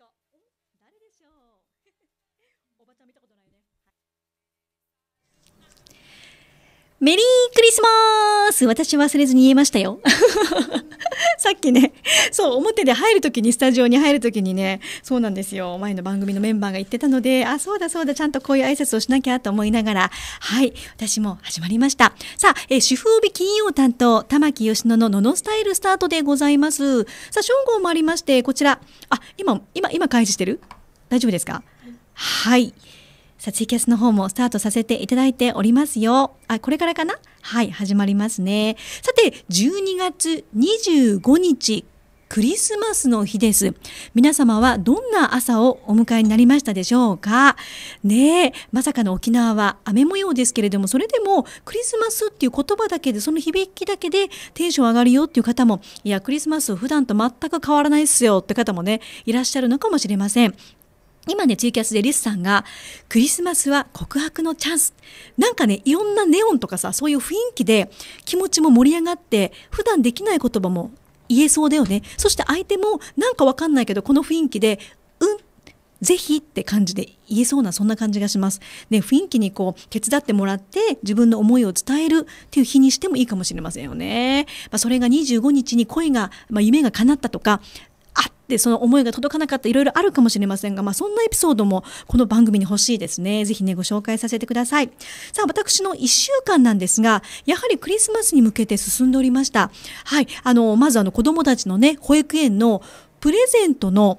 か誰でしょう おばちゃん見たことないよね、はい、メリークリスマス私忘れずに言えましたよ さっきね、そう、表で入るときに、スタジオに入るときにね、そうなんですよ。前の番組のメンバーが言ってたので、あ、そうだそうだ、ちゃんとこういう挨拶をしなきゃと思いながら、はい、私も始まりました。さあ、え主婦帯金曜担当、玉木義野のののスタイルスタートでございます。さあ、正午もありまして、こちら、あ、今、今、今開示してる大丈夫ですかはい。さあ、ツイキャスの方もスタートさせていただいておりますよ。あ、これからかなはい始まりますねさて12月25日クリスマスの日です。皆様はどんな朝をお迎えになりましたでしょうかねえ、まさかの沖縄は雨模様ですけれども、それでもクリスマスっていう言葉だけで、その響きだけでテンション上がるよっていう方も、いや、クリスマス普段と全く変わらないっすよって方もね、いらっしゃるのかもしれません。今ね、ツイキャスでリスさんが、クリスマスは告白のチャンス。なんかね、いろんなネオンとかさ、そういう雰囲気で気持ちも盛り上がって、普段できない言葉も言えそうだよね。そして相手も、なんかわかんないけど、この雰囲気で、うん、ぜひって感じで言えそうな、そんな感じがします。ね、雰囲気にこう、手伝ってもらって、自分の思いを伝えるっていう日にしてもいいかもしれませんよね。まあ、それが25日に恋が、まあ、夢が叶ったとか、でその思いが届かなかったいろいろあるかもしれませんが、まあ、そんなエピソードもこの番組に欲しいですね是非ねご紹介させてくださいさあ私の1週間なんですがやはりクリスマスに向けて進んでおりましたはいあのまずあの子供たちのね保育園のプレゼントの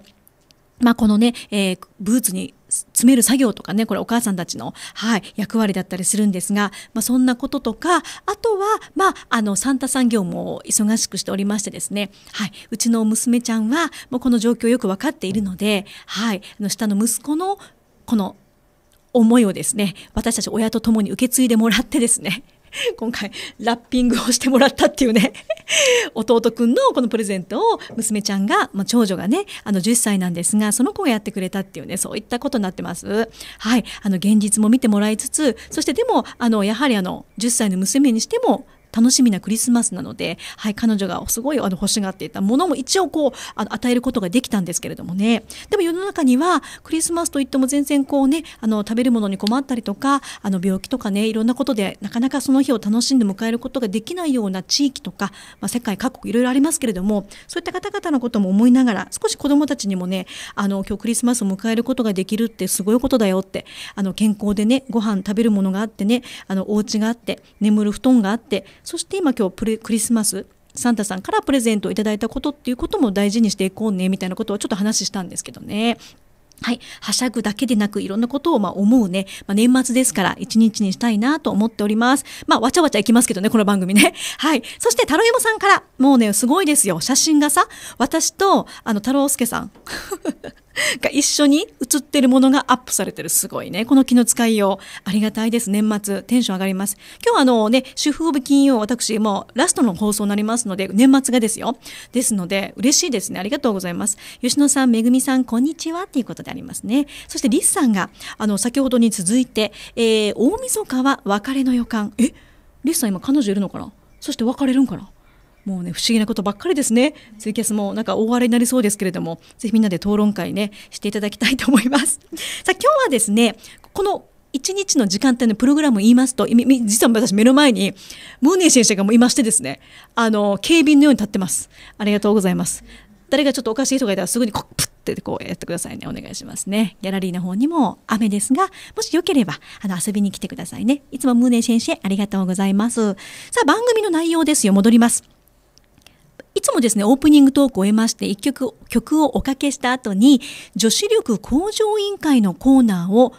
まあ、このね、えー、ブーツに詰める作業とかねこれお母さんたちの、はい、役割だったりするんですが、まあ、そんなこととかあとは、まあ、あのサンタ産業も忙しくしておりましてですね、はい、うちの娘ちゃんはもうこの状況をよく分かっているので、はい、あの下の息子のこの思いをですね私たち親と共に受け継いでもらってですね 今回ラッピングをしてもらったっていうね 弟くんのこのプレゼントを娘ちゃんが、まあ、長女がねあの10歳なんですがその子がやってくれたっていうねそういったことになってます。はいあの現実も見てもらいつつそしてでもあのやはりあの10歳の娘にしても楽しみなクリスマスなので、はい、彼女がすごいあの欲しがっていたものも一応こうあの与えることができたんですけれどもねでも世の中にはクリスマスといっても全然こうねあの食べるものに困ったりとかあの病気とかねいろんなことでなかなかその日を楽しんで迎えることができないような地域とか、まあ、世界各国いろいろありますけれどもそういった方々のことも思いながら少し子どもたちにもねあの今日クリスマスを迎えることができるってすごいことだよってあの健康でねご飯食べるものがあってねあのお家があって眠る布団があってそして今今日プレクリスマスサンタさんからプレゼントをいただいたことっていうことも大事にしていこうねみたいなことをちょっと話したんですけどね。はい。はしゃぐだけでなく、いろんなことを、まあ、思うね。まあ、年末ですから、一日にしたいなと思っております。まあ、わちゃわちゃいきますけどね、この番組ね。はい。そして、太郎山さんから、もうね、すごいですよ。写真がさ、私と、あの、太郎介さん。が一緒に映ってるものがアップされてる。すごいね。この気の使いよう。ありがたいです。年末。テンション上がります。今日はあのね、主婦オブ金曜、私、もうラストの放送になりますので、年末がですよ。ですので、嬉しいですね。ありがとうございます。吉野さん、めぐみさん、こんにちは。っていうことでありますね。そして、リスさんが、あの、先ほどに続いて、えー、大晦日は別れの予感。えリスさん今彼女いるのかなそして別れるんかなもうね不思議なことばっかりですねツイキャスもなんか大荒れになりそうですけれどもぜひみんなで討論会ねしていただきたいと思います さあ今日はですねこの1日の時間帯のプログラムを言いますと、実は私目の前に、ムーネー先生がもういましてですね、あの、警備のように立ってます。ありがとうございます。誰かちょっとおかしい人がいたらすぐにこプッてこうやってくださいね。お願いしますね。ギャラリーの方にも雨ですが、もしよければ、あの、遊びに来てくださいね。いつもムーネー先生ありがとうございます。さあ、番組の内容ですよ。戻ります。いつもですね、オープニングトークを終えまして、一曲、曲をおかけした後に、女子力向上委員会のコーナーを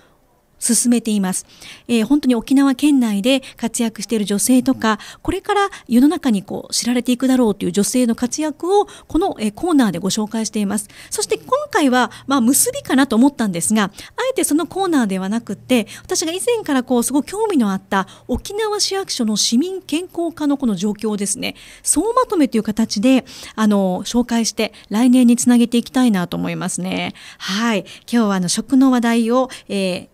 進めています。えー、本当に沖縄県内で活躍している女性とか、これから世の中にこう知られていくだろうという女性の活躍をこの、えコーナーでご紹介しています。そして今回は、まあ、結びかなと思ったんですが、あえてそのコーナーではなくて、私が以前からこうすごく興味のあった沖縄市役所の市民健康課のこの状況ですね、総まとめという形で、あの、紹介して来年につなげていきたいなと思いますね。はい。今日はあの食の話題を、えー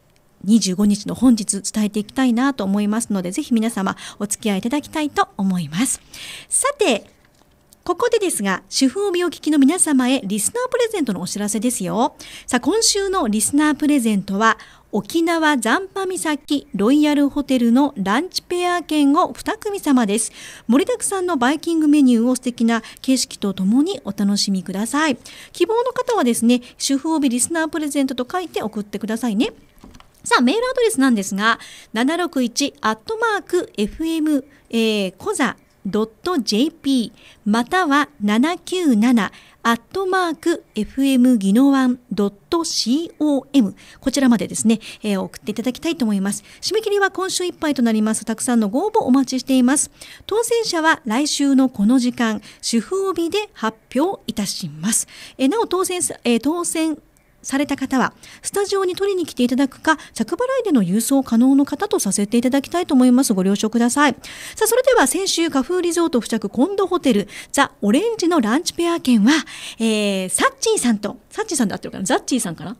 25日の本日伝えていきたいなと思いますので、ぜひ皆様お付き合いいただきたいと思います。さて、ここでですが、主婦を見お聞きの皆様へリスナープレゼントのお知らせですよ。さあ、今週のリスナープレゼントは、沖縄残波岬ロイヤルホテルのランチペア券を2組様です。盛りだくさんのバイキングメニューを素敵な景色とともにお楽しみください。希望の方はですね、主婦帯リスナープレゼントと書いて送ってくださいね。さあ、メールアドレスなんですが、761アットマーク FM、えー、コザ .jp または797アットマーク FM 技能湾 .com こちらまでですね、えー、送っていただきたいと思います。締め切りは今週いっぱいとなります。たくさんのご応募お待ちしています。当選者は来週のこの時間、主婦帯で発表いたします。えー、なお当選、えー、当選された方はスタジオに取りに来ていただくか着払いでの郵送可能の方とさせていただきたいと思いますご了承くださいさあそれでは先週花風リゾート付着コンドホテルザ・オレンジのランチペア券は、えー、サッチーさんとサッチーさんで合ってるかなザッチーさんかな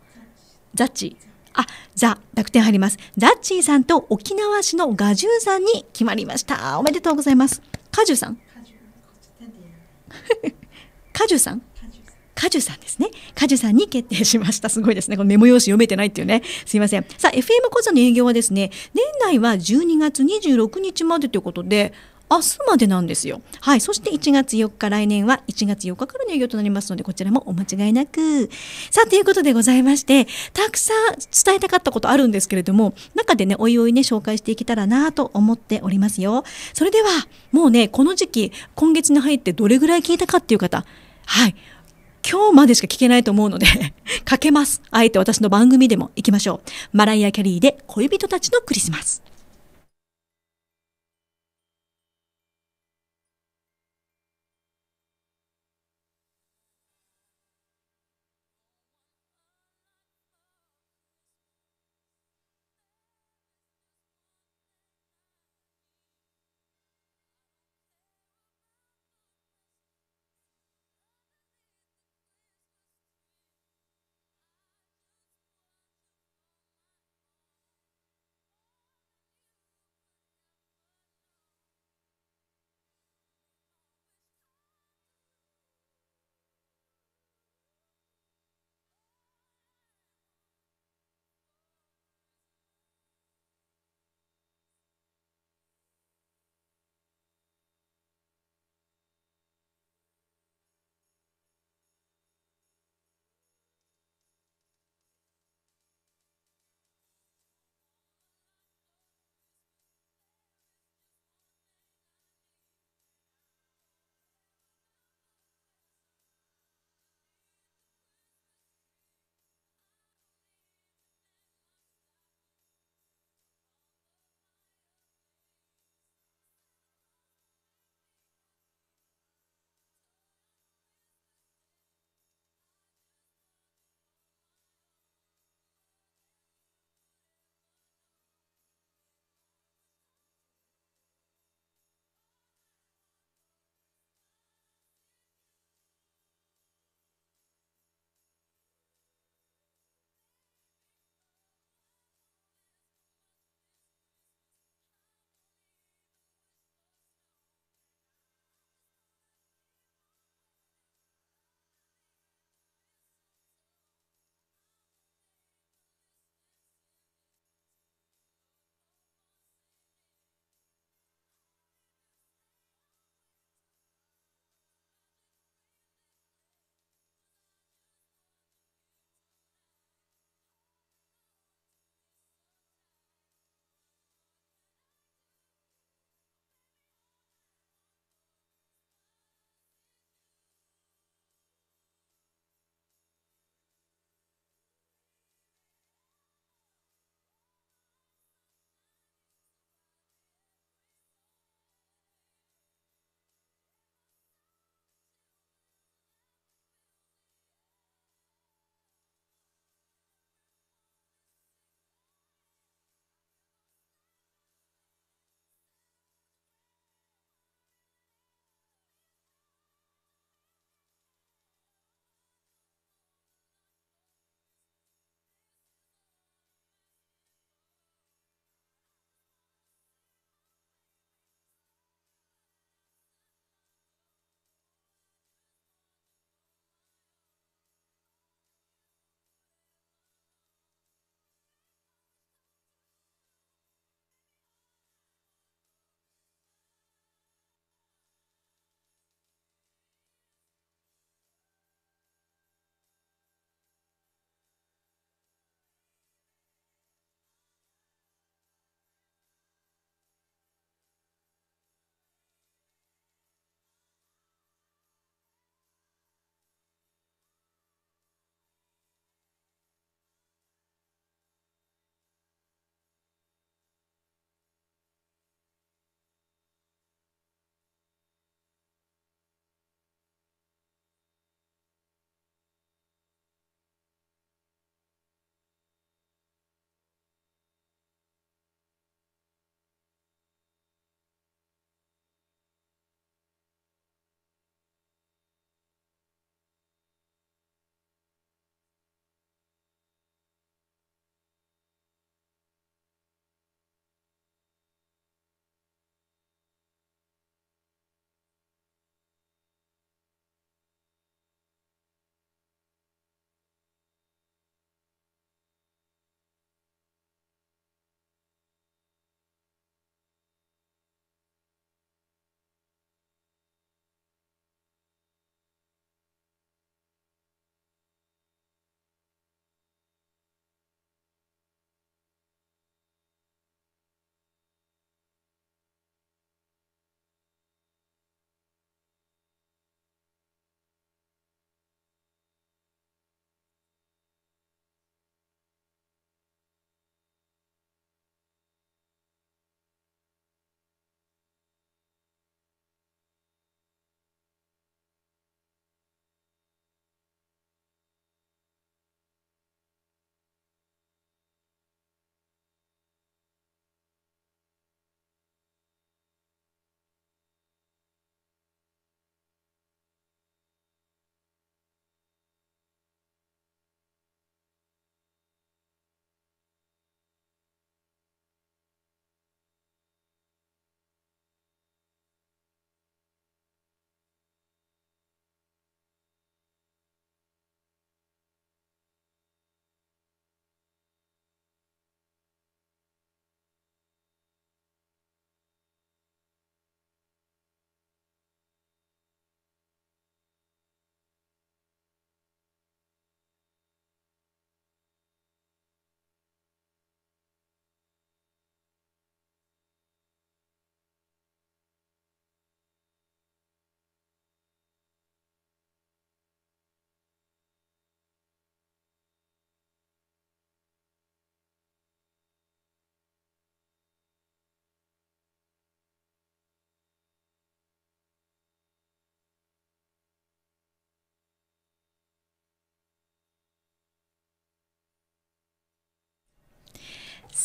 ザッチーあ、ザ、楽天入ります。ザッチーさんと沖縄市のガジュさんに決まりました。おめでとうございます。カジュさん。カジュさん果樹さんですね。果樹さんに決定しました。すごいですね。このメモ用紙読めてないっていうね。すいません。さあ、FM 講座の営業はですね、年内は12月26日までということで、明日までなんですよ。はい。そして1月4日、来年は1月4日からの営業となりますので、こちらもお間違いなく。さあ、ということでございまして、たくさん伝えたかったことあるんですけれども、中でね、おいおいね、紹介していけたらなと思っておりますよ。それでは、もうね、この時期、今月に入ってどれぐらい聞いたかっていう方、はい。今日までしか聞けないと思うので かけます。あえて私の番組でも行きましょう。マライア・キャリーで恋人たちのクリスマス。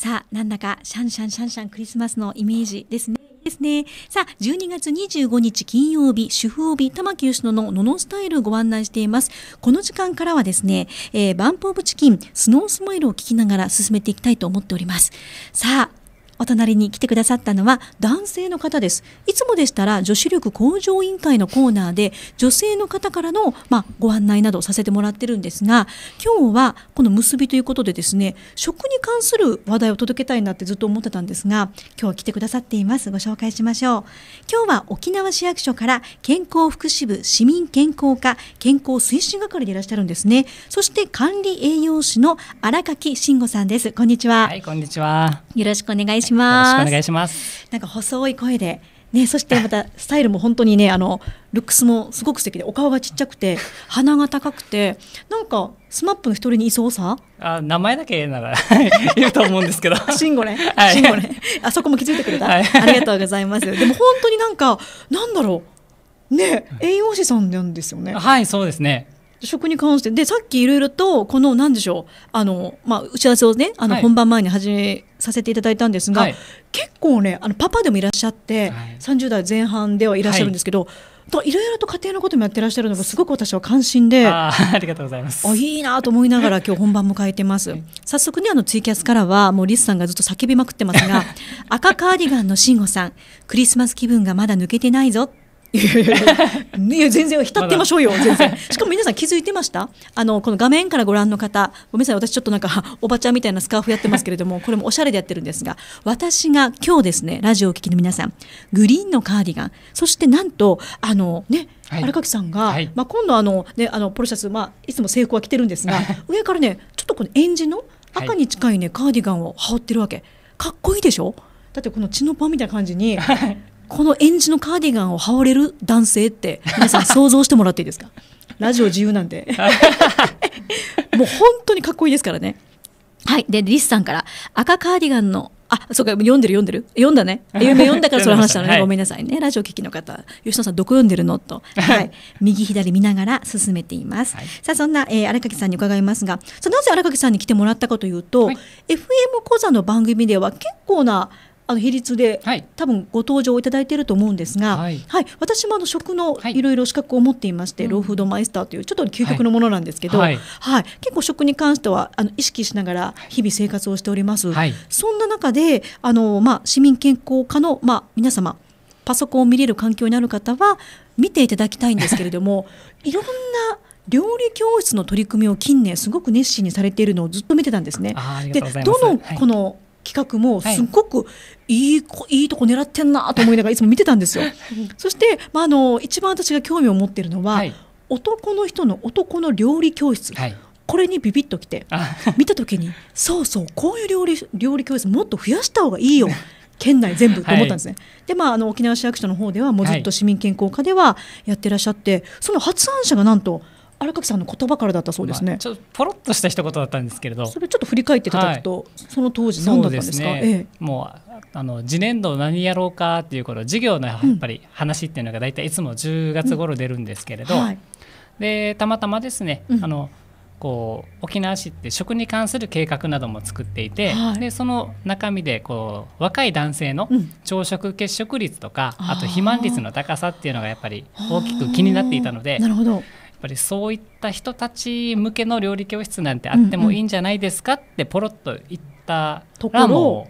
さあなんだかシャンシャンシャンシャンクリスマスのイメージですね。ですね。さあ、12月25日金曜日、主婦帯、玉木吉野のノのスタイルをご案内しています。この時間からはですね、えー、バンプオブチキン、スノースマイルを聞きながら進めていきたいと思っております。さあ、お隣に来てくださったのは男性の方です。いつもでしたら女子力向上委員会のコーナーで女性の方からの、まあ、ご案内などさせてもらってるんですが今日はこの結びということでですね食に関する話題を届けたいなってずっと思ってたんですが今日来てくださっていますご紹介しましょう今日は沖縄市役所から健康福祉部市民健康課健康推進係でいらっしゃるんですねそして管理栄養士の荒垣慎吾さんですこんにちははいこんにちはよろしくお願いしますします。よろしくお願いします。なんか細い声で。ね、そしてまたスタイルも本当にねあのルックスもすごく素敵でお顔がちっちゃくて鼻が高くてなんかスマップの一人にいそうさあ名前だけならい ると思うんですけど慎吾ね慎吾ねあそこも気づいてくれた、はい、ありがとうございますでも本当になんかなんだろうね栄養士さんなんですよねはいそうですね食に関してでさっきいろいろとこの何でしょうあの、まあ、打ち合わせをねあの、本番前に始めさせていただいたんですが、はい、結構ねあのパパでもいらっしゃって、はい、30代前半ではいらっしゃるんですけど、はいろいろと家庭のこともやってらっしゃるのがすごく私は関心で ありがとうございますあいいなと思いながら今日本番迎えてます 早速ねあのツイキャスからはもうリスさんがずっと叫びまくってますが赤カーディガンの慎吾さんクリスマス気分がまだ抜けてないぞいやいや全然浸ってましょうよ全然しかも皆さん気づいてましたあのこの画面からご覧の方ごめんなさい私ちょっとなんかおばちゃんみたいなスカーフやってますけれども これもおしゃれでやってるんですが私が今日ですねラジオを聴きの皆さんグリーンのカーディガンそしてなんとあのねはい、荒垣さんが、はい、まあ、今度あの、ね、あのポロシャツ、まあ、いつも制服は着てるんですが 上からねちょっとこのエンジの赤に近いね、カーディガンを羽織ってるわけかっこいいでしょだってこの血のパンみたいな感じにこのエンジのカーディガンを羽織れる男性って皆さん想像してもらっていいですか ラジオ自由なんで もう本当にかっこいいですからねはいでリスさんから赤カーディガンのあ、そうか、読んでる読んでる。読んだね。夢 読んだからその話したのねはい。ごめんなさいね。ラジオ聴きの方、吉野さんどこ読んでるのと、はい。右左見ながら進めています。はい、さあ、そんな、えー、荒垣さんに伺いますが、さあなぜ荒垣さんに来てもらったかというと、FM 講座の番組では結構なあの比率で、はい、多分ご登場いただいていると思うんですが、はい、はい、私もあの食のいろいろ資格を持っていまして、はい、ローフードマイスターというちょっと究極のものなんですけど、はい、結構食に関してはあの意識しながら日々生活をしております。そんな中であの、まあ、市民健康課の、まあ、皆様パソコンを見れる環境にある方は見ていただきたいんですけれども いろんな料理教室の取り組みを近年すごく熱心にされているのをずっと見てたんですね。でどのこの、企画もすっごくいい,、い、いいとこ狙ってんなと思いながらいつも見てたんですよ。そして、まあ、あの一番私が興味を持ってるのは、はい、男の人の男の料理教室。はいこれにビビッときて 見た時にそうそうこういう料理料理教室もっと増やした方がいいよ県内全部と思ったんですね。はい、でまああの沖縄市役所の方ではもうずっと市民健康課ではやってらっしゃって、その発案者がなんと荒垣さんの言葉からだったそうですね、まあ、ちょっとポロっとした一言だったんですけれどそれちょっと振り返っていただくと、はい、その当時何だったんですか、ねええ、もうあの次年度何やろうかっていう頃授業のやっぱり話っていうのが大体いつも10月頃出るんですけれど、うんはい、でたまたまですね、うん、あのこう沖縄市って食に関する計画なども作っていて、はい、でその中身でこう若い男性の朝食欠食率とか、うん、あと肥満率の高さっていうのがやっぱり大きく気になっていたので。なるほどぱりそういった人たち向けの料理教室なんてあってもいいんじゃないですかってポロッと言ったところ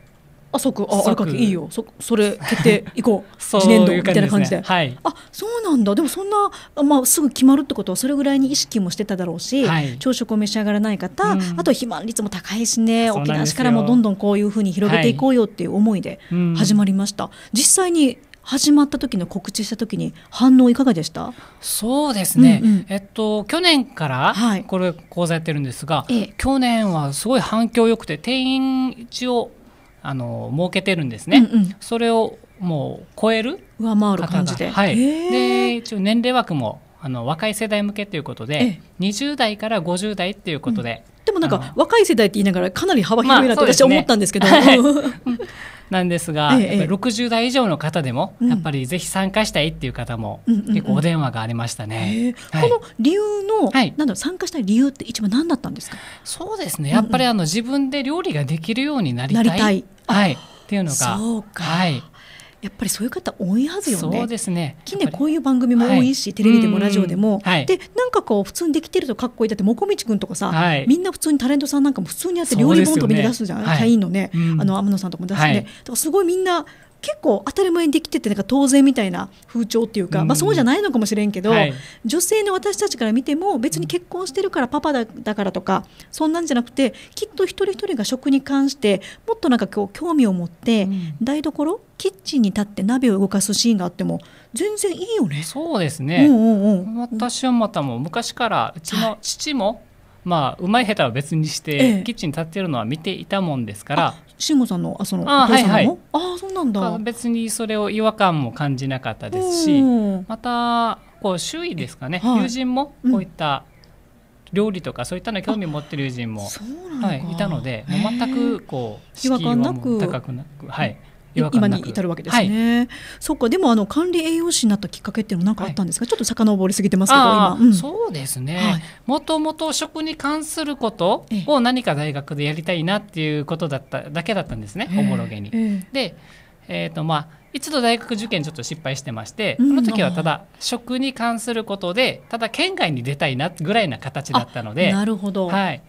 あそこああかけいいよそそれ決定いこう次 年度みたいな感じで、はい、あそうなんだでもそんな、まあ、すぐ決まるってことはそれぐらいに意識もしてただろうし、はい、朝食を召し上がらない方、うん、あと肥満率も高いしね沖縄市からもどんどんこういうふうに広げていこうよっていう思いで始まりました、はい、実際に始まった時の告知した時に反応いかがでしたそうですね、うんうん、えっと、去年からこれ講座やってるんですが、はい、去年はすごい反響良くて定員一応あの設けてるんですね、うんうん、それをもう超える上回る感じで,、はい、で一応年齢枠もあの若い世代向けということで、20代から50代っていうことで、うん、でもなんか若い世代って言いながらかなり幅広いなって私は思ったんですけど。まあ なんですが、ええ、やっぱり60代以上の方でも、やっぱりぜひ参加したいっていう方も、結構お電話がありましたね。この理由の、はい、なんだ参加したい理由って一番何だったんですかそうですねやっぱりあの、自分で料理ができるようになりたい。はいっていうのがはい、やっぱりそういう方多いはずよね。そうですね近年こういう番組も多いし、はい、テレビでもラジオでも、はい、でなんかこう普通にできてるとかっこいいだってもこみち君とかさ、はい、みんな普通にタレントさんなんかも普通にやって料理本とかみ出すじゃん、ね、社員のね、うん、あの天野さんとかも出してね、だからすごいみんな結構当たり前にできててなんか当然みたいな風潮っていうか、うん、まあ、そうじゃないのかもしれんけど、はい、女性の私たちから見ても別に結婚してるからパパだだからとかそんなんじゃなくてきっと一人一人が食に関してもっとなんかこう興味を持って、うん、台所キッチンに立って鍋を動かすシーンがあっても全然いいよね。そうですね、うんうんうん、私はまたも昔からうちの父も、はいまあ、うまい下手は別にして、ええ、キッチンに立ってるのは見ていたもんですから慎吾さんのあそのあ、はいはい、あそうなんだ別にそれを違和感も感じなかったですし、またこう周囲ですかね、はい、友人もこういった、料理とかそういったの興味持ってる友人も、はい、いたのでもう全くこう違和感なく高くなく、はい、今に至るわけですね、はい、そっかでもあの管理栄養士になったきっかけっていうのは何かあったんですか、はい、ちょっと遡りすぎてますけど今、うん、そうですね、もともと食に関することを何か大学でやりたいなっていうことだっただけだったんですね、おもろげに。えー、で、えーとまあ、一度大学受験ちょっと失敗してまして、うん、その時はただ食に関することでただ県外に出たいなぐらいな形だったのでなるほど、はい、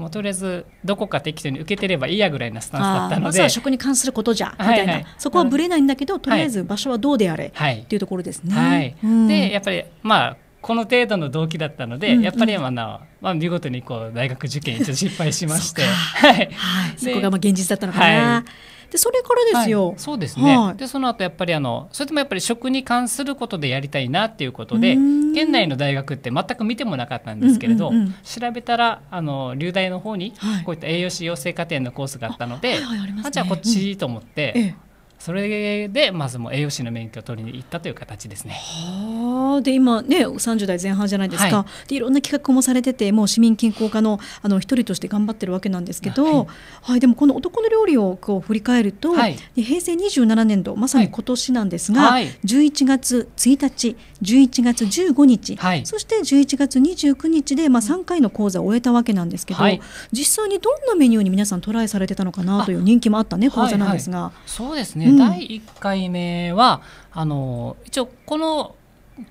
もうとりあえずどこか適当に受けてればいいやぐらいなスタンスだったのでまずは食に関することじゃみたいな、はいはい、そこはぶれないんだけどとりあえず場所はどうであれ、はい、っていうところですね。はい、はいうん、でやっぱりまあこの程度の動機だったので、うんうん、やっぱりあの、まあ、見事にこう大学受験一応失敗しまして はい、はい、そこがまあ現実だったのかな。はいでそれからですよ、はい、そうですね、はい、でその後やっぱりあのそれともやっぱり食に関することでやりたいなっていうことで県内の大学って全く見てもなかったんですけれど、うんうんうん、調べたらあの流大の方にこういった栄養士養成課程のコースがあったので、はいはいはいあね、あじゃあこっちと思って、うんえそれでまずも栄養士の免許を取りに行ったという形ですね。で今ね30代前半じゃないですか、はい、でいろんな企画もされててもう市民健康課のあの一人として頑張ってるわけなんですけど、はい、はい、でもこの「男の料理」をこう振り返ると、はい、平成27年度まさに今年なんですが、はい、11月1日11月15日、そして11月29日で、まあ、3回の講座を終えたわけなんですけど、実際にどんなメニューに皆さんトライされてたのかなという人気もあったね講座なんですが。はいはい、そうですね、うん、第1回目はあの一応この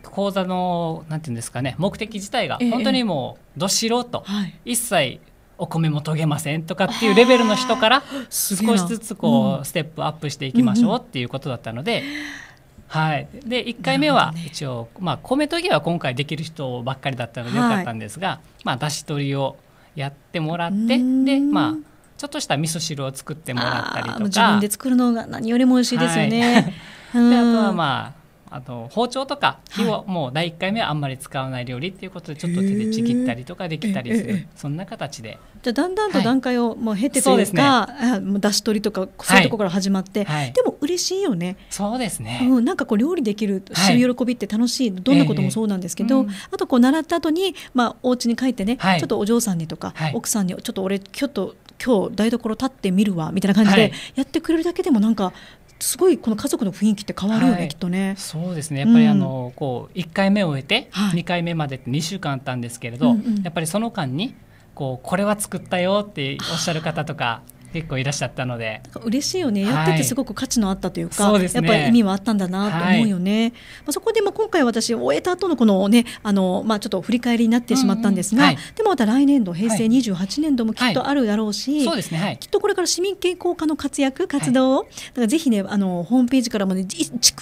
講座のなんていうんですかね目的自体が本当にもうど素人、ええ、一切お米も研げませんとかっていうレベルの人から少しずつこうステップアップしていきましょうっていうことだったので。はい、で1回目は一応、まあ、米研ぎは今回できる人ばっかりだったのでよかったんですが、はい、まあ、出し取りをやってもらってで、まあ、ちょっとした味噌汁を作ってもらったりとか自分で作るのが何よりも美味しいですよね、はい、であとはまああと包丁とか火をもう第1回目はあんまり使わない料理っていうことでちょっと手でちぎったりとかできたりする、そんな形でじゃあだんだんと段階をもう経てというか、はい、うね、出し取りとかそういうところから始まって、はい、でも嬉しいよねそうですね、うん、なんかこう料理できる知る喜びって楽しい、どんなこともそうなんですけど、えーうん、あとこう習った後にまあお家に帰ってね、はい、ちょっとお嬢さんにとか、奥さんにちょっと俺ちょっと今日台所立ってみるわみたいな感じでやってくれるだけでもなんかすごいこの家族の雰囲気って変わるよね、はい、きっとね。そうですねやっぱりあの、うん、こう一回目を終えて二回目までって2週間あったんですけれど、はいやっぱりその間にこうこれは作ったよっておっしゃる方とか結構いらっしゃったので嬉しいよね、やっててすごく価値のあったというか、はいね、やっぱり意味はあったんだなと思うよね、はい、まあ、そこでまあ今回私終えた後のこのねあの、まあ、ちょっと振り返りになってしまったんですが、うんうんはい、でもまた来年度平成28年度もきっとあるだろうし、そうですねきっとこれから市民健康課の活躍活動を、だからぜひねあのホームページからもね逐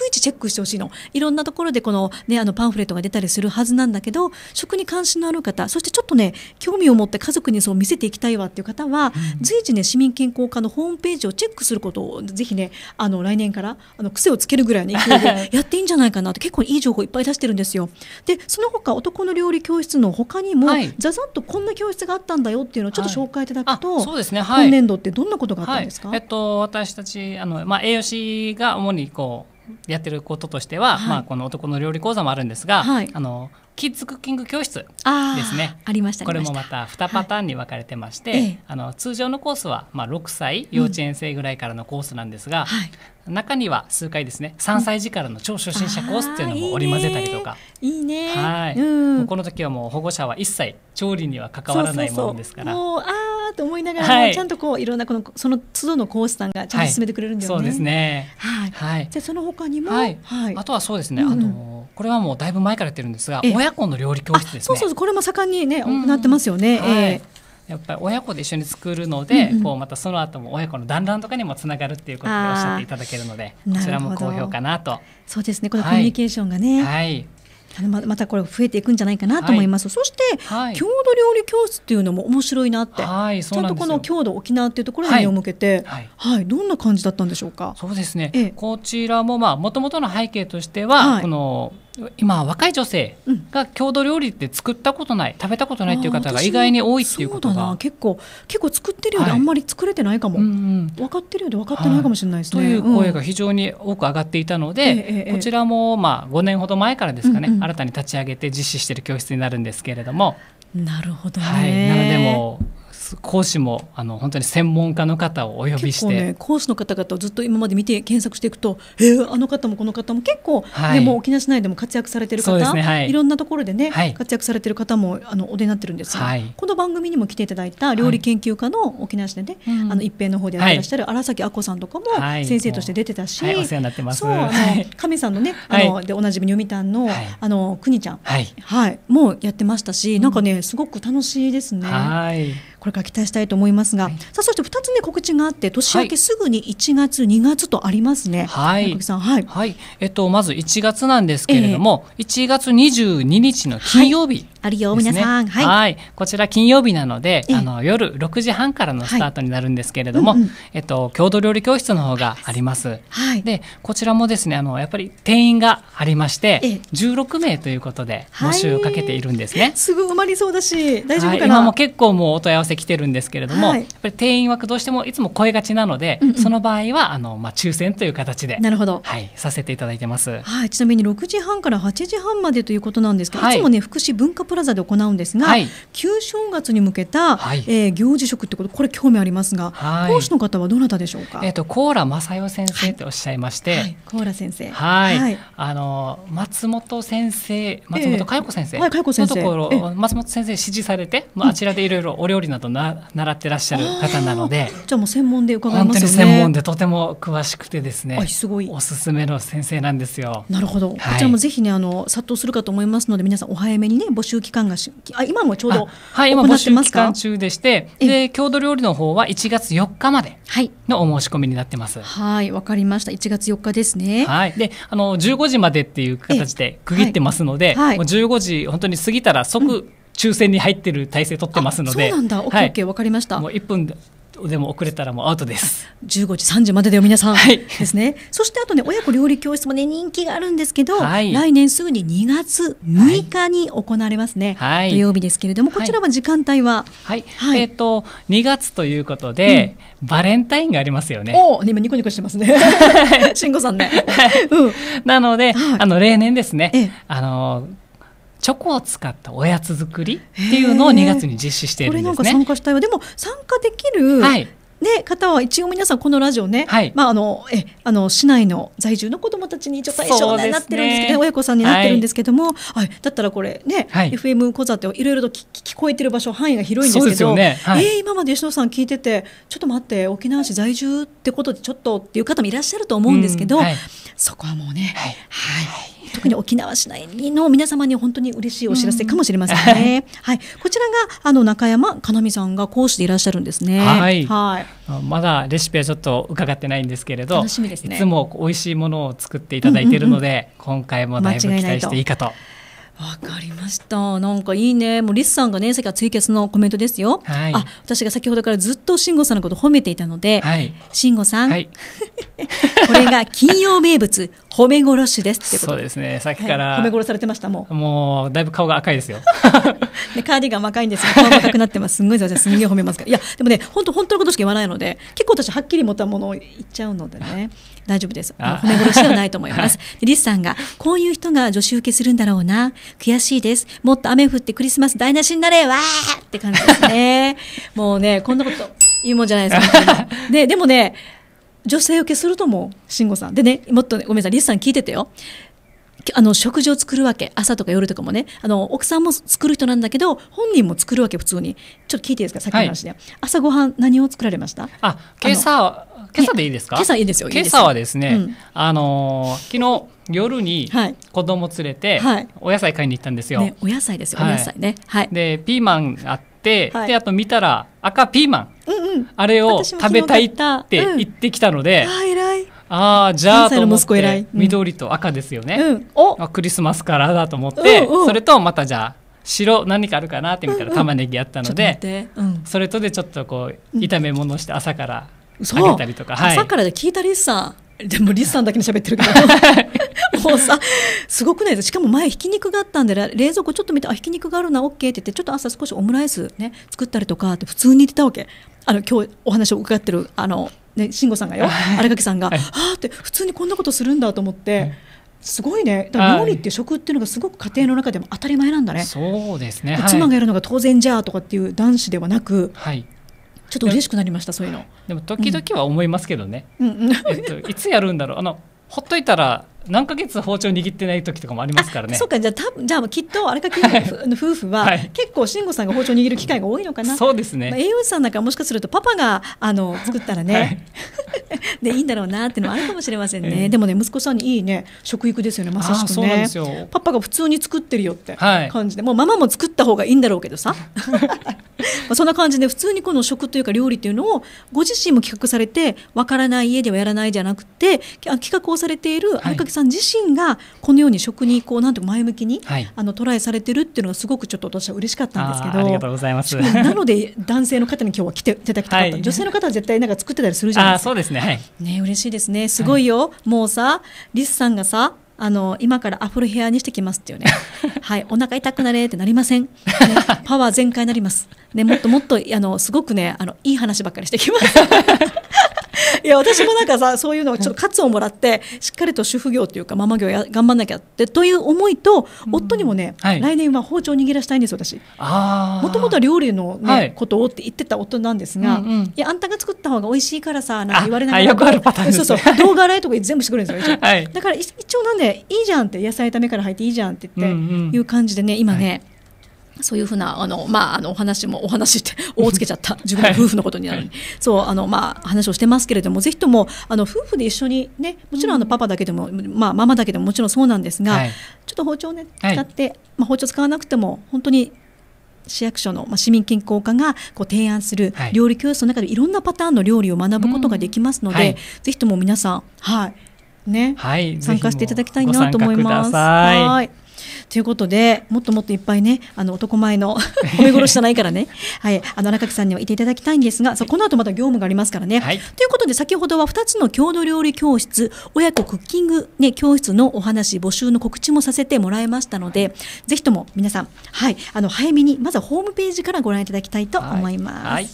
一チェックしてほしいのいろんなところでこの,、ね、あのパンフレットが出たりするはずなんだけど食に関心のある方そしてちょっとね興味を持って家族にそう見せていきたいわっていう方は、うん、随時ね市民健康課のホームページをチェックすることをぜひねあの来年からあの癖をつけるぐらいの勢いでやっていいんじゃないかなっ結構いい情報いっぱい出してるんですよ。でその他男の料理教室の他にも、はい、ざざっとこんな教室があったんだよっていうのをちょっと紹介いただくと、はい、そうですね、はい、今年度ってどんなことがあったんですか、はい、えっと、私たちあの、まあ、栄養士が主にこうやってることとしては、はい、まあ、この男の料理講座もあるんですが、はい、あのキッズクッキング教室ですねありましたこれもまた2パターンに分かれてまして、はい、あの通常のコースは、まあ、6歳幼稚園生ぐらいからのコースなんですが、中には数回ですね3歳児からの超初心者コースっていうのも織り交ぜたりとかいいねこの時はもう保護者は一切調理には関わらないものですからそうそうそうと思いながら、ちゃんとこういろんなこのその都度のコースさんがちゃんと進めてくれるんだよね。そうですね。はい。はい、じゃその他にも、はい、あとはそうですね。あのこれはもうだいぶ前からやってるんですが、親子の料理教室ですね。そうそうこれも盛んにね、うん、なってますよね。えーやっぱり親子で一緒に作るので、うんうん、こうまたその後も親子の団らんとかにもつながるっていうことでおっしゃっていただけるのでこちらも好評かなとそうですねこのコミュニケーションがね、はい、はいまたこれ増えていくんじゃないかなと思います、はい、そして、はい、郷土料理教室っていうのも面白いなって、はい、ちゃんとこの郷土沖縄っていうところに目を向けて、はいどんな感じだったんでしょうかそうですね、ええ、こちらもまあもとの背景としては、この今若い女性が郷土料理って作ったことない、食べたことないっていう方が意外に多いっていうことが結構結構作ってるようであんまり作れてないかも、はいうんうん、分かってるようで分かってないかもしれないですね、はい、という声が非常に多く上がっていたので、うん、こちらもまあ5年ほど前からですかね、うんうん、新たに立ち上げて実施している教室になるんですけれどもなるほど、ね、はい、なのでも講師もあの本当に専門家の方をお呼びして、ね、講師の方々をずっと今まで見て検索していくと、えー、あの方もこの方も結構、はい、でも沖縄市内でも活躍されてる方、ねはい、いろんなところでね、はい、活躍されてる方もあのお出になってるんですが、はい、この番組にも来ていただいた料理研究家の沖縄市でね、はい、あの一平の方でやってらっしゃる荒崎亜子さんとかも先生として出てたし、はい、お世話になってますそう神さんのねあの、でおなじみ読谷の、あのくにちゃん、はいもうやってましたし、なんかねすごく楽しいですね。はいれから期待したいと思いますが、はい、さあそして二つ目告知があって年明けすぐに1月、はい、2月とありますね。はい。さんはい。はい。えっとまず1月なんですけれども、えー、1月22日の金曜日あるよ、ね、皆さん、はい、はい、こちら金曜日なので、あの夜六時半からのスタートになるんですけれども、はいうんうん、えっと郷土料理教室の方があります。はい、でこちらもですねあのやっぱり店員がありまして、十六名ということで募集かけているんですね。はい、すぐ埋まりそうだし大丈夫かな、はい、今も結構もうお問い合わせ来てるんですけれども、やっぱり店員枠どうしてもいつも声がちなので、うんうん、その場合はあのまあ抽選という形でなるほどはいさせていただいてます。はいちなみに六時半から八時半までということなんですけど、い、つもね福祉文化プラザで行うんですが、はい、旧正月に向けた、はい、えー、行事食ってことこれ興味ありますが、はい、講師の方はどなたでしょうか、えーと、とコーラ正代先生とおっしゃいまして、はい、コーラ先生はいあの松本先生松本佳代子先生、えー、のところ、えー、松本先生支持されて、まあ、あちらでいろいろお料理などな習ってらっしゃる方なのでじゃあもう専門で伺いますよね専門でとても詳しくてですねすごいおすすめの先生なんですよなるほど、こちらもぜひねあの殺到するかと思いますので皆さんお早めにね募集中期間がしあ今もちょうどはい今募集期間中でしてで郷土料理の方は1月4日までのお申し込みになってますはいわかりました1月4日ですねはいであの15時までっていう形で区切ってますので、はい、もう15時本当に過ぎたら即、抽選に入ってる体制取ってますので、そうなんだ、オッケー、わ、はい、かりました。もう一分ででも遅れたらもうアウトです。15時3時までだよ皆さん、はい、ですね。そしてあとね親子料理教室もね人気があるんですけど、はい、来年すぐに2月6日に行われますね。はい、土曜日ですけれどもこちらは時間帯は、はいえっ、ー、と2月ということで、うん、バレンタインがありますよね。お今ニコニコしてますね。慎吾さんね。うん、なので、あの例年ですね。ええ、あのチョコを使ったおやつ作りっていうのを2月に実施しているんですね。参加したよでも参加できる、はいね、方は一応皆さんこのラジオね、はい、まあ、あのえあの市内の在住の子どもたちに一応対象になってるんですけど、ね、親子さんになってるんですけども、はい、だったらこれね、はい、FM 小座っていろいろと聞聞こえてる場所範囲が広いんですけどね、はい、えー、今まで吉野さん聞いててちょっと待って沖縄市在住ってことでちょっとっていう方もいらっしゃると思うんですけど、うんはい、そこはもうね、はい、はい特に沖縄市内の皆様に本当に嬉しいお知らせかもしれませんね。うん、はい、こちらがあの中山かなみさんが講師でいらっしゃるんですね。はい。はい、まだレシピはちょっと伺ってないんですけれど、楽しみですね。いつも美味しいものを作っていただいているので、うんうんうん、今回もだいぶ期待していいかと。わかりました。なんかいいね。もうリスさんがね、さっきはャスのコメントですよ。はい、あ、私が先ほどからずっと慎吾さんのこと褒めていたので、はい、慎吾さん、はい、これが金曜名物、褒め殺しですってこと。そうですね。さっきから、はい、褒め殺されてました、もう。もう、だいぶ顔が赤いですよ。でカーディガン赤いんですが、顔が赤くなってます。すんごいすんげえ褒めますから。いや、でもね、本当本当のことしか言わないので、結構私はっきり持ったものを言っちゃうのでね、大丈夫です。褒め殺しではないと思います。リスさんが、こういう人が女子受けするんだろうな。悔しいです。もっと雨降ってクリスマス台無しになれわーって感じですね。もうね、こんなこと言うもんじゃないですか。で、でもね、女性受けするとも、慎吾さん。でね、もっと、ね、ごめんなさい、リスさん聞いててよ。あの食事を作るわけ朝とか夜とかもねあの奥さんも作る人なんだけど本人も作るわけ普通にちょっと聞いていいですかさっきの話で、はい、朝ごはん何を作られましたあ今朝今朝でいいですか今朝いいですよ。今朝はですね、うん、あのー、昨日、夜に子供連れてお野菜買いに行ったんですよ。はいね、お野菜ですよ、お野菜ね。はい、でピーマンあって、はい、であと見たら赤ピーマン、うんうん、あれを食べたいって言ってきたので、うんああじゃあと思って緑と赤ですよね、うん、おクリスマスからだと思って、うんうん、それとまたじゃあ白何かあるかなって見たら玉ねぎあったので、うんうんうん、それとでちょっとこう炒め物して朝からあげたりとか、はい、朝から聞いたリスさんでもリスさんだけに喋ってるけど もうさすごくないですしかも前ひき肉があったんで冷蔵庫ちょっと見てあひき肉があるな OK って言ってちょっと朝少しオムライスね作ったりとかって普通に言ってたわけあの今日お話を伺ってるあのね慎吾さんがよ、はい、荒垣さんが、はい、あって普通にこんなことするんだと思って。はいすごいね。料理って食っていうのがすごく家庭の中でも当たり前なんだね。そうですね。妻がやるのが当然じゃあとかっていう男子ではなく、はい、ちょっと嬉しくなりましたそういうのでも時々は思いますけどね、うん、えっと、いつやるんだろうあのほっといたら何ヶ月包丁握ってない時とかもありますからね。そうか、じゃあ、たじゃあきっと、あれかき、夫婦は、結構、慎吾さんが包丁握る機会が多いのかな。そうですね。栄養士さんなんかもしかすると、パパがあの作ったらね、い、でいいんだろうなっていうのはあるかもしれませんね。でもね、息子さんにいいね、食育ですよね、まさしくね。パパが普通に作ってるよって感じで、もうママも作った方がいいんだろうけどさ。そんな感じで普通にこの食というか料理というのをご自身も企画されてわからない家ではやらないじゃなくて企画をされている有掛さんさん自身がこのように職にこうなんて前向きに、はい、あのトライされてるっていうのがすごくちょっと私は嬉しかったんですけどありがとうございます なので男性の方に今日は来ていただきたかった、はい、女性の方は絶対なんか作ってたりするじゃないですかそうですね,、はい、ね嬉しいですねすごいよ、はい、もうさリスさんがさあの今からアフロヘアにしてきますっていうね、はい、お腹痛くなれってなりません、ね、パワー全開になります、ね、もっともっとあのすごくねあのいい話ばっかりしてきます。いや私もなんかさそういうのをちょっと喝をもらってしっかりと主婦業っていうかママ業や頑張らなきゃってという思いと、夫にもね、はい、来年は包丁を握らしたいんです私もともとは料理のね、はい、ことをって言ってた夫なんですが、うんうん、いやあんたが作った方が美味しいからさなんて言われながいね、そうそう動画洗いとか全部してくれるんですよ、だから一応なんでいいじゃんって野菜炒めから入っていいじゃんって言って、うんうん、いう感じでね今ね、そういうふうなあの、まあ、あのお話もお話って大 つけちゃった自分の夫婦のことになるに、はい、そうあの、まあ、話をしてますけれどもぜひともあの夫婦で一緒にねもちろんあのパパだけでも、うん、まあ、ママだけでももちろんそうなんですが、はい、ちょっと包丁をね使って、はい、まあ、包丁使わなくても本当に市役所の、まあ、市民健康課がこう提案する料理教室の中でいろんなパターンの料理を学ぶことができますので、うん、ぜひとも皆さん、はいね、はい、参加していただきたいなと思います。はいということでもっともっといっぱいねあの男前の 褒め殺しじゃないからね、はい、あの中垣さんにはいていただきたいんですがそうこの後また業務がありますからね。はい、ということで先ほどは2つの郷土料理教室親子クッキング、ね、教室のお話募集の告知もさせてもらいましたので、ぜひとも皆さん、はい、あの早めにまずはホームページからご覧いただきたいと思います。はい、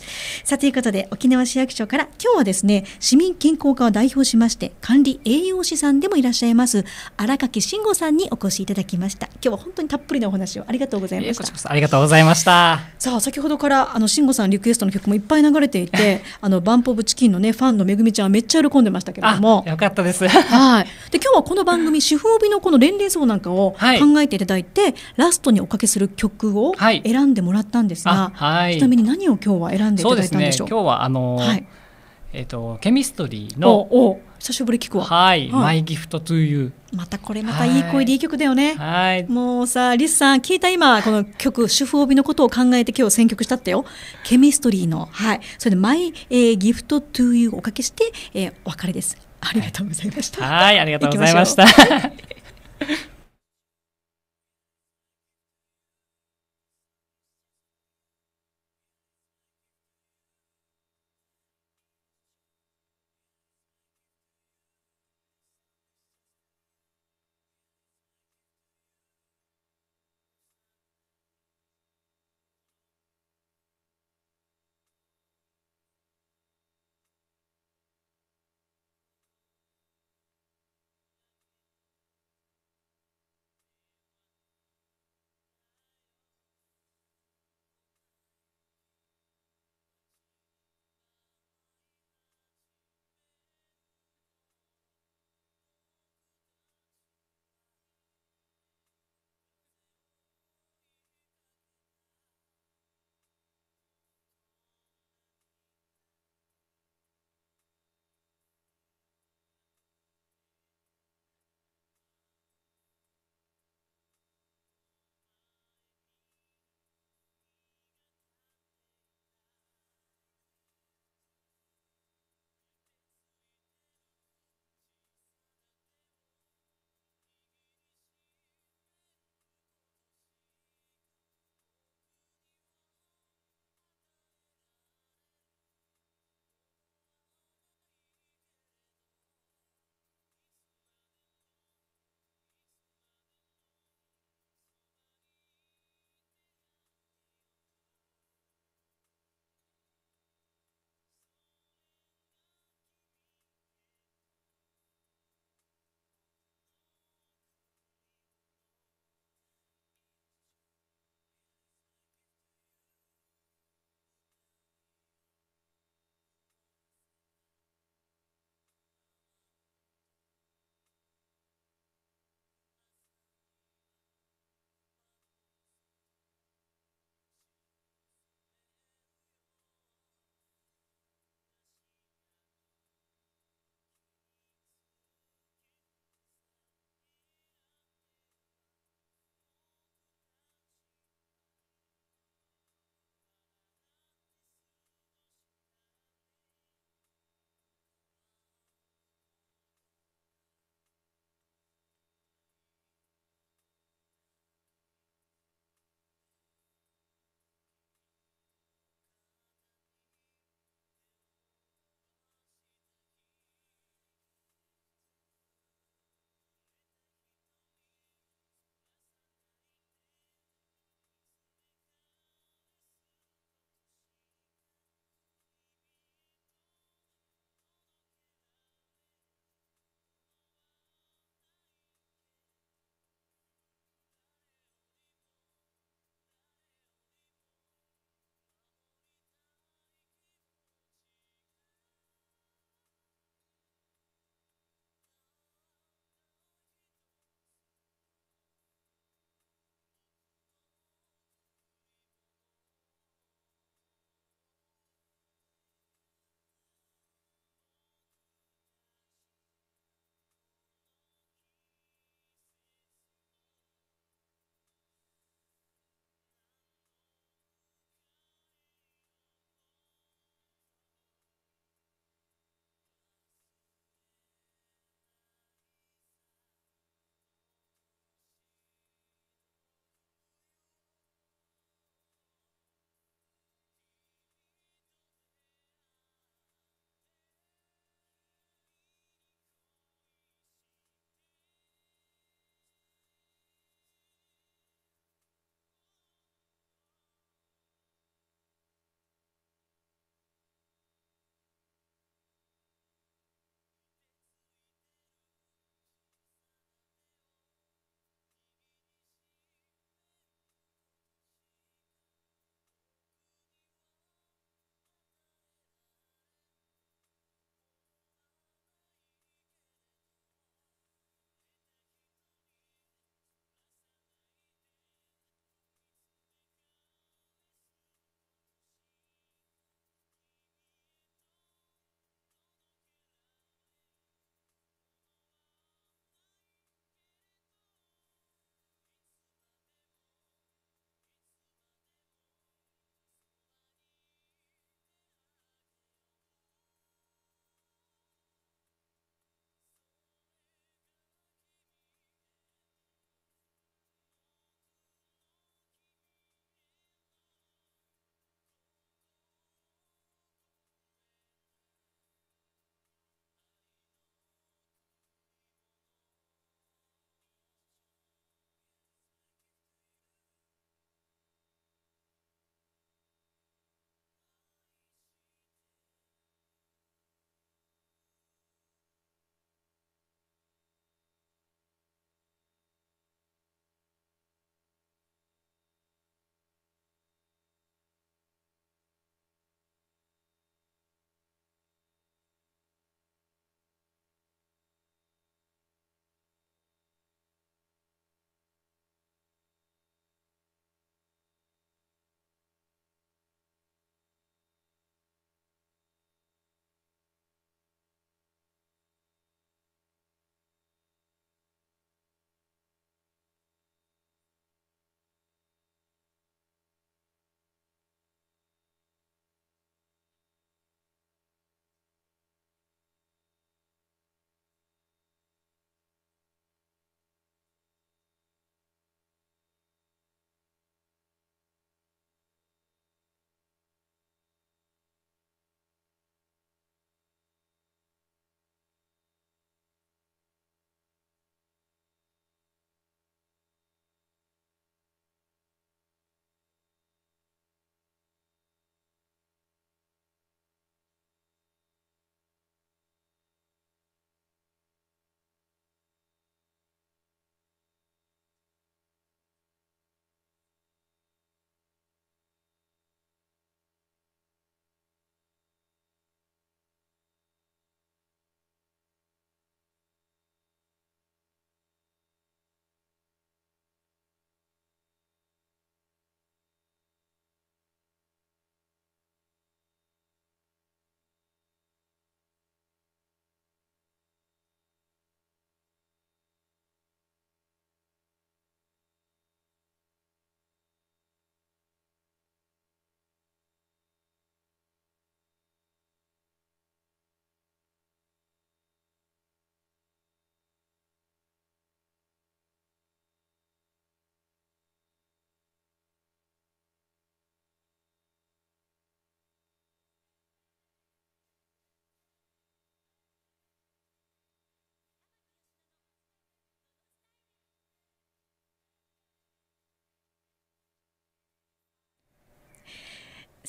さあということで沖縄市役所から今日はですね市民健康課を代表しまして管理栄養士さんでもいらっしゃいます荒垣慎吾さんにお越しいただきました。今日は本当にたっぷりのお話をありがとうございましたありがとうございましたさあ先ほどからあの慎吾さんリクエストの曲もいっぱい流れていて あのバンプオブチキンのねファンのめぐみちゃんはめっちゃ喜んでましたけれどもよかったですはいで今日はこの番組 主婦帯のこの連連奏なんかを考えていただいて、はい、ラストにおかけする曲を選んでもらったんですが、はい、ちなみに何を今日は選んでいただいたんでしょう、ね、今日はあのー、はい、えっ、とケミストリーのおお久しぶり聞くわ。はい、マイギフトトゥーユー。またこれまたいい声でいい曲だよね。はい。もうさ、リスさん、聞いた今、この曲、主婦帯のことを考えて今日選曲したってよ。ケミストリーの、はい。それで、マイ、えー、ギフトトゥーユーおかけして、えー、お別れです。ありがとうございました。はい、ありがとうございました。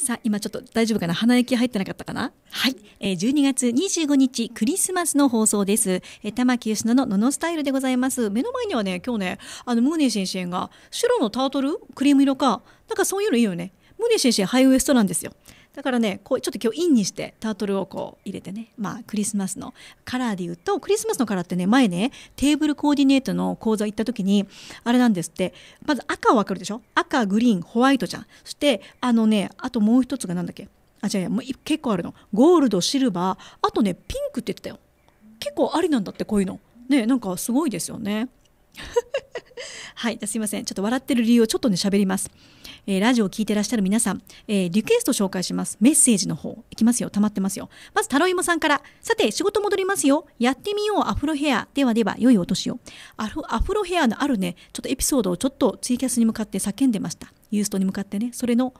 さあ、今ちょっと大丈夫かな鼻息入ってなかったかなはい。え12月25日、クリスマスの放送です。え玉木吉野のののスタイルでございます。目の前にはね、今日ね、あの、ムーネー先生が、白のタートルクリーム色か、なんかそういうのいいよね。ムーネ先生ハイウエストなんですよ。だからねこうちょっと今日インにしてタートルをこう入れてねまあクリスマスのカラーで言うとクリスマスのカラーってね前ねテーブルコーディネートの講座行った時にあれなんですってまず赤わかるでしょ赤グリーンホワイトじゃんそしてあのねあともう一つが何だっけあじゃあう結構あるのゴールドシルバーあとねピンクって言ってたよ結構ありなんだってこういうのねなんかすごいですよね はい、すいません。ちょっと笑ってる理由をちょっとね、喋ります。えー、ラジオを聞いてらっしゃる皆さん、えー、リクエスト紹介します。メッセージの方、いきますよ。溜まってますよ。まず、タロイモさんから、さて、仕事戻りますよ。やってみよう、アフロヘア。ではでは、良いお年を。アフアフロヘアのあるね、ちょっとエピソードをちょっとツイキャスに向かって叫んでました。ユーストに向かってね、それの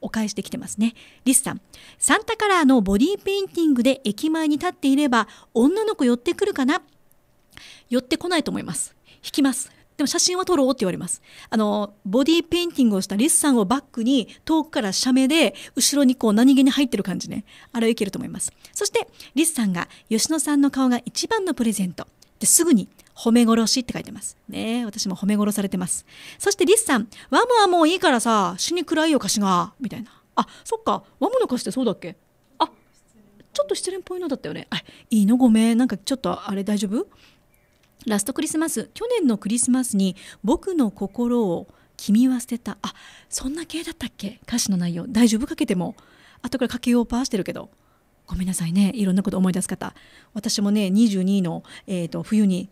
お返しできてますね。リスさん、サンタカラーのボディペインティングで駅前に立っていれば、女の子寄ってくるかな寄ってこないと思います。引きます。でも写真は撮ろうって言われます。あの、ボディーペインティングをしたリスさんをバックに、遠くから写メで、後ろにこう何気に入ってる感じね。あれはいけると思います。そして、リスさんが、吉野さんの顔が一番のプレゼント。ですぐに、褒め殺しって書いてます。ね私も褒め殺されてます。そしてリスさん、ワムはもういいからさ、死に暗いよ、歌詞が。みたいな。あ、そっか、ワムの歌詞ってそうだっけあ、ちょっと失恋っぽいのだったよね。あ、いいのごめん。なんかちょっとあれ大丈夫ラストクリスマス去年のクリスマスに「僕の心を君は捨てた」あそんな系だったっけ歌詞の内容大丈夫かけても後からかけようパーしてるけどごめんなさいねいろんなこと思い出す方私もね22の、えーと、冬に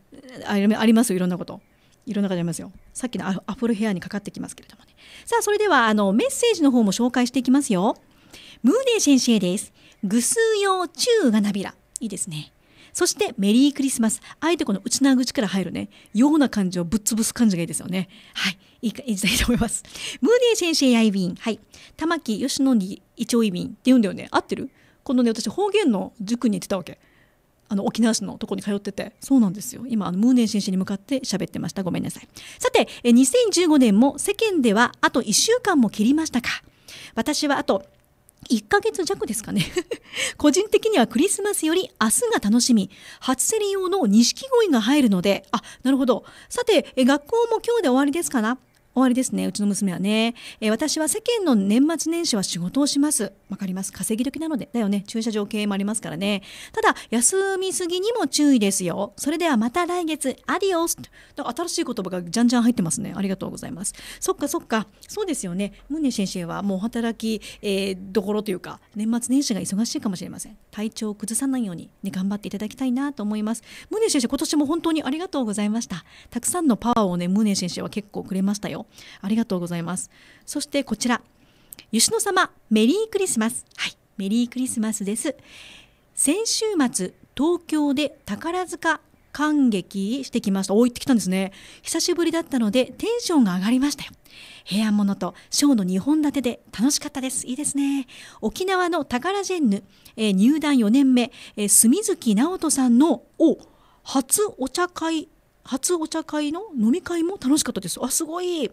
ありますよいろんなこといろんな方ありますよさっきのアフロヘアにかかってきますけれどもねさあそれではあのメッセージの方も紹介していきますよムーデー先生ですぐすうよがなびらいいですねそしてメリークリスマスあえてこの内な口から入るねような感じをぶっ潰す感じがいいですよねはいいいかいいと思いますムーデー先生やいびんはい玉木よしのりいちいびんって言うんだよね合ってるこのね私方言の塾に行ってたわけあの沖縄市のとこに通っててそうなんですよ今あのムーネン先生に向かって喋ってましたごめんなさいさて2015年も世間ではあと1週間も切りましたか私はあと1ヶ月弱ですかね 個人的にはクリスマスより明日が楽しみ初競り用の錦鯉が入るのであなるほどさて学校も今日で終わりですかな終わりですねうちの娘はね、えー、私は世間の年末年始は仕事をしますわかります稼ぎ時なのでだよね駐車場経営もありますからねただ休みすぎにも注意ですよそれではまた来月アディオス新しい言葉がじゃんじゃん入ってますねありがとうございますそっかそっかそうですよねムネ先生はもう働き、えー、どころというか年末年始が忙しいかもしれません体調を崩さないように、ね、頑張っていただきたいなと思いますムネ先生今年も本当にありがとうございましたたくさんのパワーをねムネ先生は結構くれましたよありがとうございますそしてこちら吉野様メリークリスマスはいメリークリスマスです先週末東京で宝塚感激してきました。お行ってきたんですね。久しぶりだったのでテンションが上がりましたよ。平安物とショーの2本立てで楽しかったです。いいですね。沖縄のタカラジェンヌ、えー、入団4年目、えー、住月直人さんのお初お茶会初お茶会の飲み会も楽しかったですあすごい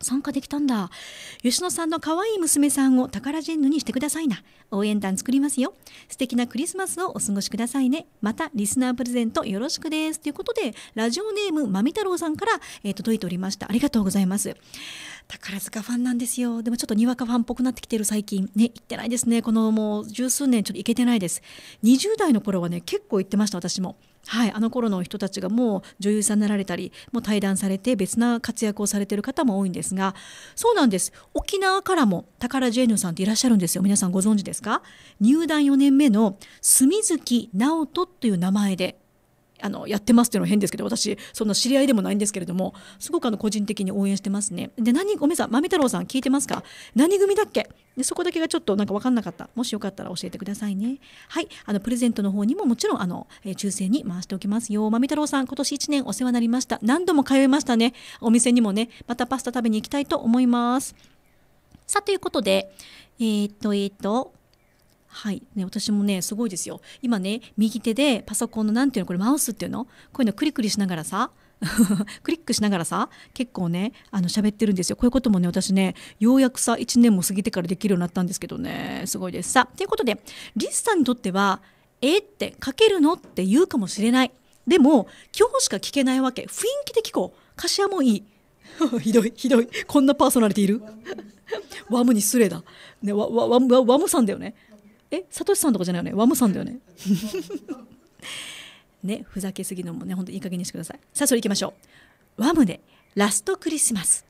参加できたんだ吉野さんの可愛い娘さんを宝ジェンヌにしてくださいな応援団作りますよ素敵なクリスマスをお過ごしくださいねまたリスナープレゼントよろしくですということでラジオネームまみ太郎さんから、えー、届いておりましたありがとうございます宝塚ファンなんですよでもちょっとにわかファンっぽくなってきてる最近ね行ってないですねこのもう十数年ちょっと行けてないです20代の頃はね結構行ってました私もはい、あの頃の人たちがもう女優さんになられたりもう退団されて別な活躍をされてる方も多いんですがそうなんです沖縄からもタカラジェーヌさんっていらっしゃるんですよ皆さんご存知ですか入団4年目の住月直人という名前であのやってますっていうのは変ですけど私そんな知り合いでもないんですけれどもすごくあの個人的に応援してますねで何ごめんなさい豆太郎さん聞いてますか何組だっけでそこだけがちょっとなんかわかんなかったもしよかったら教えてくださいねはいあのプレゼントの方にももちろんあの、えー、抽選に回しておきますよ豆太郎さん今年1年お世話になりました何度も通いましたねお店にもねまたパスタ食べに行きたいと思いますさあということでえー、っとえー、っとはい、ね、私もねすごいですよ今ね右手でパソコンの何ていうのこれマウスっていうのこういうのクリクリしながらさクリックしながらさ 結構ねあの喋ってるんですよこういうこともね私ねようやくさ1年も過ぎてからできるようになったんですけどねすごいですさということでリスさんにとっては「えっ?」って書けるの?」って言うかもしれないでも今日しか聞けないわけ雰囲気で聞こう歌詞はもういい ひどいひどいこんなパーソナリティいる ワムに失礼だ、ね、ワワワムさんだよねえさとしさんとかじゃないよねワムさんだよね ねふざけすぎのもね本当にいい加減にしてくださいさあそれいきましょうワムでラストクリスマス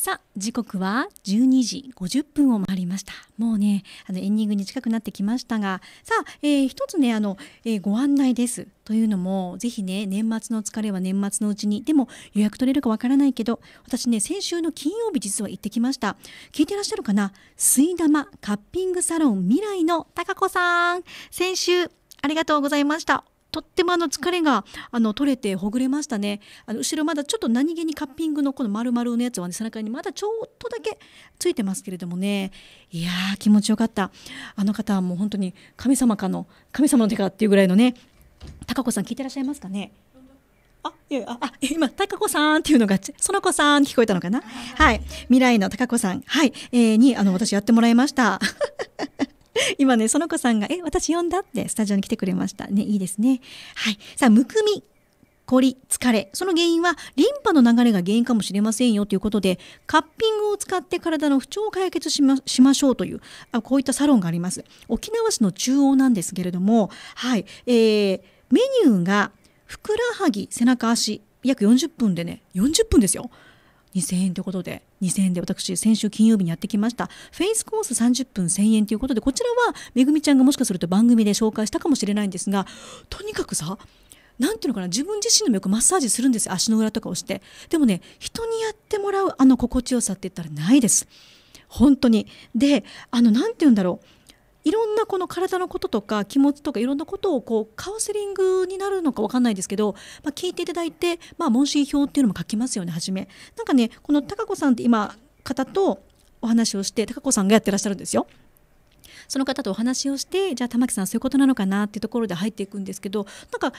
さあ時刻は12時50分を回りましたもうねあのエンディングに近くなってきましたがさあ、えー、一つねあの、えー、ご案内ですというのもぜひね年末の疲れは年末のうちにでも予約取れるかわからないけど私ね先週の金曜日実は行ってきました聞いてらっしゃるかな水玉カッピングサロン未来の高子さん先週ありがとうございましたとってもあの疲れがあの取れてほぐれましたねあの後ろまだちょっと何気にカッピングのこの丸々のやつは、ね、背中にまだちょっとだけついてますけれどもねいやー気持ちよかったあの方はもう本当に神様かの神様の手かっていうぐらいのね高子さん聞いてらっしゃいますかねあ、いや、あ、今、高子さんっていうのが、その子さん聞こえたのかなはい。未来の高子さん、はい。えー、に、あの、私やってもらいました。今ね、その子さんが、え、私呼んだってスタジオに来てくれました。ね、いいですね。はい。さあ、むくみ、こり、疲れ。その原因は、リンパの流れが原因かもしれませんよということで、カッピングを使って体の不調を解決しましましょうというあ、こういったサロンがあります。沖縄市の中央なんですけれども、はい。えー、メニューが、ふくらはぎ、背中、足、約40分でね、40分ですよ。2000円ということで。2000円で私先週金曜日にやってきましたフェイスコース30分1000円ということでこちらはめぐみちゃんがもしかすると番組で紹介したかもしれないんですがとにかくさなんていうのかな自分自身のもよマッサージするんです足の裏とかをしてでもね人にやってもらうあの心地よさって言ったらないです本当にであの何て言うんだろういろんなこの体のこととか気持ちとかいろんなことをこうカウンセリングになるのか分かんないですけど、まあ、聞いていただいて、まあ、問診票っていうのも書きますよね初め。なんかねこの高子さんって今方とお話をして高子さんがやってらっしゃるんですよ。その方とお話をしてじゃあ玉木さんそういうことなのかなっていうところで入っていくんですけどなんか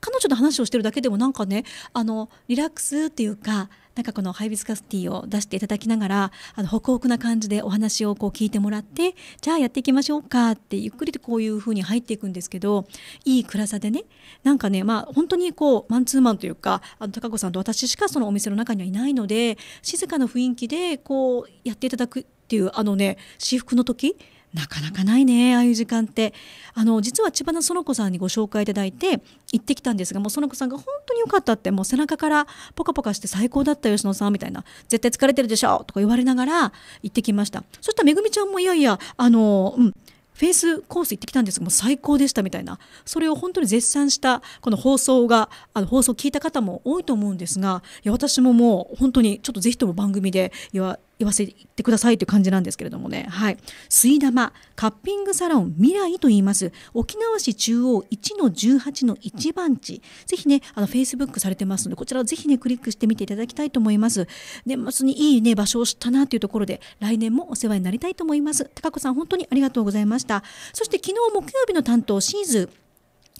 彼女と話をしてるだけでもなんかねあのリラックスっていうかなんかこのハイビスカスティーを出していただきながらあのホクホクな感じでお話をこう聞いてもらってじゃあやっていきましょうかってゆっくりとこういう風に入っていくんですけどいい暗さでねなんかねまあ本当にこうマンツーマンというかあの高子さんと私しかそのお店の中にはいないので静かな雰囲気でこうやっていただくっていうあのね私服の時なかなかないねああいう時間ってあの実は千葉の園子さんにご紹介いただいて行ってきたんですがもう園子さんが本当に良かったってもう背中からポカポカして最高だった吉野さんみたいな絶対疲れてるでしょとか言われながら行ってきましたそしたらめぐみちゃんもいやいやあのうんフェイスコース行ってきたんですがもう最高でしたみたいなそれを本当に絶賛したこの放送があの放送を聞いた方も多いと思うんですがいや私ももう本当にちょっとぜひとも番組で言わ言わせてくださいという感じなんですけれどもね、はい、水玉カッピングサロン未来と言います沖縄市中央1の18の1番地ぜひねあの Facebook されてますのでこちらをぜひねクリックしてみていただきたいと思います年末にいいね場所を知ったなというところで来年もお世話になりたいと思います高子さん本当にありがとうございましたそして昨日木曜日の担当シーズ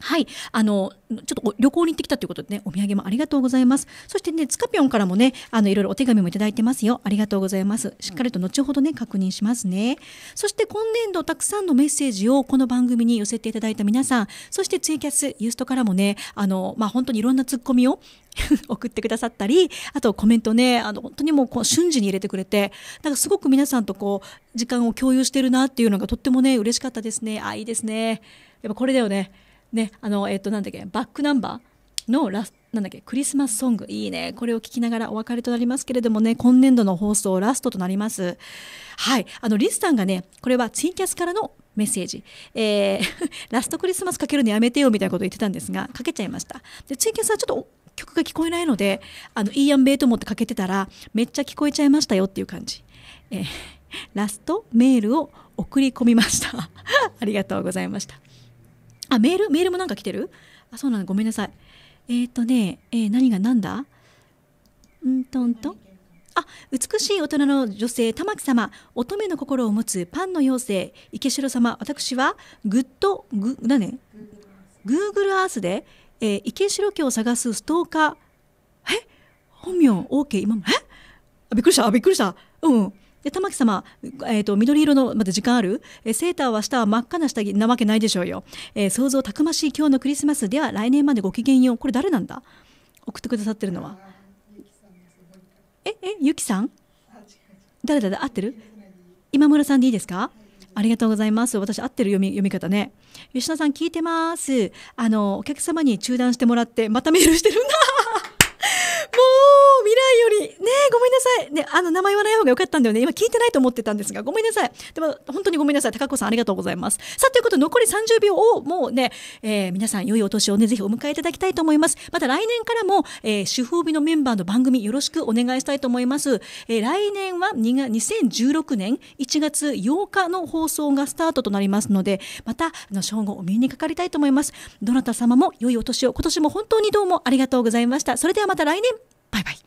はい、あのちょっと旅行に行ってきたということでね、お土産もありがとうございます。そしてね、つかぴょんからもね、あのいろいろお手紙もいただいてますよ。ありがとうございます。しっかりと後ほどね、確認しますね。そして今年度たくさんのメッセージをこの番組に寄せていただいた皆さん、そしてツイキャス、ユーストからもね、あのまあ、本当にいろんなツッコミを 送ってくださったり、あとコメントね、あの本当にもうこう瞬時に入れてくれて、なんかすごく皆さんとこう時間を共有してるなっていうのがとってもね嬉しかったですね。あいいですね。やっぱこれだよね。ねあのえっ、となんだっけバックナンバーのラスなんだっけクリスマスソングいいねこれを聞きながらお別れとなりますけれどもね今年度の放送ラストとなりますはいあのリスさんがねこれはツイキャスからのメッセージ、えー、ラストクリスマスかけるのやめてよみたいなこと言ってたんですがかけちゃいましたでツイキャスはちょっと曲が聞こえないのであのいいやんべえと思ってかけてたらめっちゃ聞こえちゃいましたよっていう感じ、えー、ラストメールを送り込みました ありがとうございましたあメールメールもなんか来てるあそうなのごめんなさいえっ、ー、とね、えー、何が何だんとんとあ美しい大人の女性玉木様乙女の心を持つパンの妖精池城様私はグッドグ何ね Google Earth で、えー、池城家を探すストーカーえ本名 OK 今もえびっくりしたびっくりしたうんで玉木様、えーと、緑色のまだ時間ある、えー、セーターは下は真っ赤な下着なわけないでしょうよ、えー、想像たくましい今日のクリスマスでは来年までごきげんようこれ誰なんだ送ってくださってるのはええゆきさん誰だ合ってる今村さんでいいですか、ありがとうございます。私合ってる読み読み方ね。吉田さん聞いてます。あのお客様に中断してもらってまたメールしてるんだ。も う未来より、ねごめんなさい。ね、あの、名前言わない方がよかったんだよね。今聞いてないと思ってたんですが、ごめんなさい。でも、本当にごめんなさい。高子さん、ありがとうございます。さあ、ということで、残り30秒を、もうね、えー、皆さん、良いお年をね、ぜひお迎えいただきたいと思います。また来年からも、えー、主婦日のメンバーの番組、よろしくお願いしたいと思います。えー、来年は、2016年1月8日の放送がスタートとなりますので、また、あの、正午お見にかかりたいと思います。どなた様も良いお年を、今年も本当にどうもありがとうございました。それではまた来年、バイバイ。